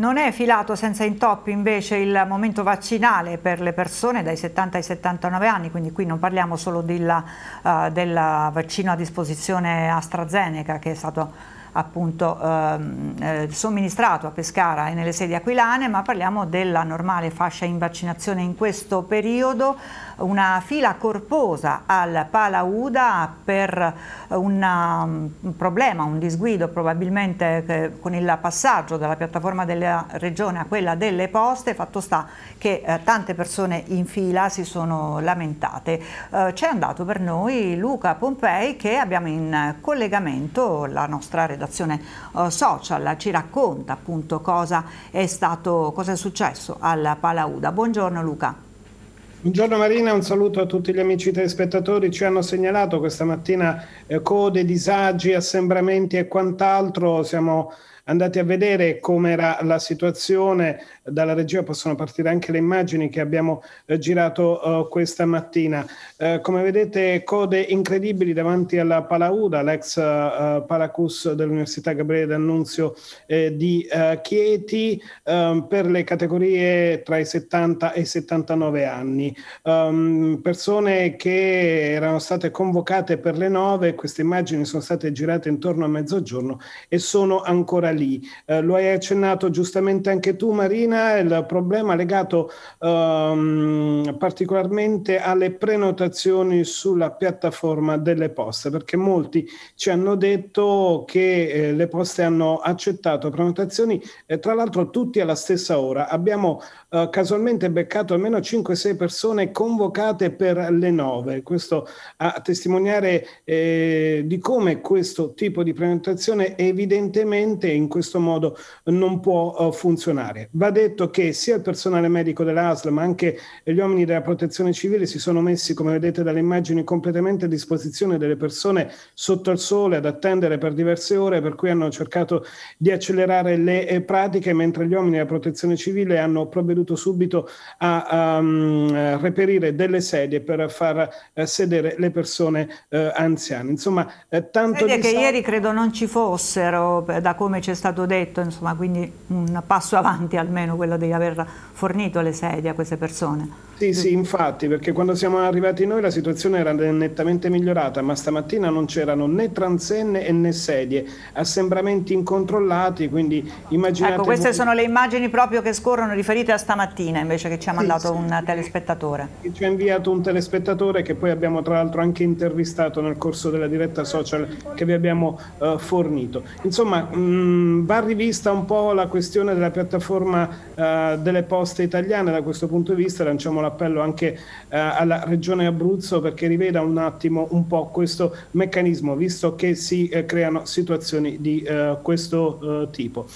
Non è filato senza intoppi invece il momento vaccinale per le persone dai 70 ai 79 anni, quindi qui non parliamo solo della, uh, eh, del vaccino a disposizione AstraZeneca che è stato appunto ehm, eh, somministrato a Pescara e nelle sedi aquilane, ma parliamo della normale fascia in vaccinazione in questo periodo, una fila corposa al Palauda per eh, una, mm, un problema, un disguido probabilmente eh, con il passaggio dalla piattaforma della regione a quella delle poste, fatto sta che eh, tante persone in fila si sono lamentate. Eh, C'è andato per noi Luca Pompei che abbiamo in collegamento la nostra redazione redazione eh, social, ci racconta appunto cosa è, stato, cosa è successo al Palauda. Buongiorno Luca. Buongiorno Marina, un saluto a tutti gli amici telespettatori. Ci hanno segnalato questa mattina eh, code, disagi, assembramenti e quant'altro. Siamo andate a vedere com'era la situazione, dalla regia possono partire anche le immagini che abbiamo eh, girato uh, questa mattina. Uh, come vedete code incredibili davanti alla Palauda, l'ex uh, Palacus dell'Università Gabriele D'Annunzio eh, di Chieti, per le categorie tra i 70 e i 79 anni. Um, persone che erano state convocate per le 9, queste immagini sono state girate intorno a mezzogiorno e sono ancora lì lì. Eh, lo hai accennato giustamente anche tu, Marina, il problema legato ehm, particolarmente alle prenotazioni sulla piattaforma delle poste, perché molti ci hanno detto che eh, le poste hanno accettato prenotazioni, eh, tra l'altro tutti alla stessa ora. Abbiamo eh, casualmente beccato almeno 5-6 persone convocate per le 9. Questo a testimoniare eh, di come questo tipo di prenotazione evidentemente in questo modo eh, non può eh, funzionare. Va detto che sia il personale medico dell'ASL ma anche gli uomini della protezione civile si sono messi, come vedete dalle immagini, completamente a disposizione delle persone sotto al sole ad attendere per diverse ore, per cui hanno cercato di accelerare le eh, pratiche, mentre gli uomini della protezione civile hanno provveduto subito a, um, reperire delle sedie per far uh, sedere le persone uh, anziane. Insomma, uh, tanto... Sedie di che sa- ieri credo non ci fossero, da come ci ci è stato detto, insomma, quindi un passo avanti almeno quello di aver fornito le sedie a queste persone. Sì, sì, mm. infatti, perché quando siamo arrivati noi la situazione era nettamente migliorata, ma stamattina non c'erano né transenne né sedie, assembramenti incontrollati, quindi immaginate... Ecco, queste voi... sono le immagini proprio che scorrono riferite a stamattina, invece che ci ha mandato sì, sì. un telespettatore. Ci ha inviato un telespettatore che poi abbiamo tra l'altro anche intervistato nel corso della diretta social che vi abbiamo uh, fornito. Insomma... Mh, mm, mh, ehm, va rivista un po' la questione della piattaforma eh, delle poste italiane, da questo punto di vista lanciamo l'appello anche eh, alla Regione Abruzzo perché riveda un attimo un po' questo meccanismo, visto che si eh, creano situazioni di eh, questo eh, tipo.